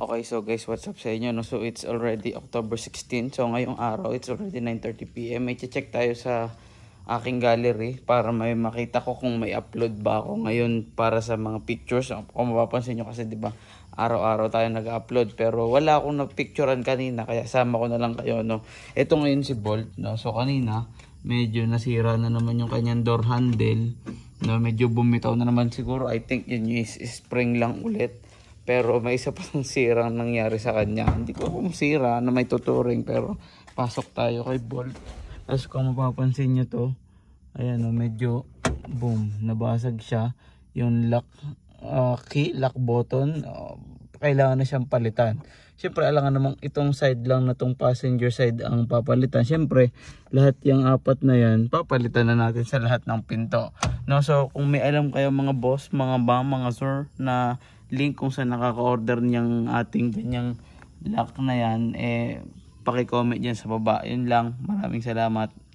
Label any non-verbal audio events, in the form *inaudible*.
Okay, so guys, what's up sa inyo? No? So it's already October 16. So ngayong araw, it's already 9.30pm. May check tayo sa aking gallery para may makita ko kung may upload ba ako ngayon para sa mga pictures. Kung mapapansin nyo kasi, di ba, araw-araw tayo nag-upload. Pero wala akong na-picturean kanina, kaya sama ko na lang kayo, no? Ito ngayon si Bolt, no? So kanina, medyo nasira na naman yung kanyang door handle. No? Medyo bumitaw na naman siguro. I think yun yung spring lang ulit pero may isa pang *laughs* sirang nangyari sa kanya. Hindi ko kung sira na may tuturing pero pasok tayo kay Bolt. As kung mapapansin nyo to, ayan o, medyo boom, nabasag siya. Yung lock, uh, key, lock button, uh, kailangan na siyang palitan. Siyempre, alangan namang itong side lang na itong passenger side ang papalitan. Siyempre, lahat yung apat na yan, papalitan na natin sa lahat ng pinto. No? So, kung may alam kayo mga boss, mga ba, mga sir, na link kung saan nakaka-order niyang ating ganyang lock na yan, eh, paki-comment diyan sa baba. Yun lang. Maraming salamat.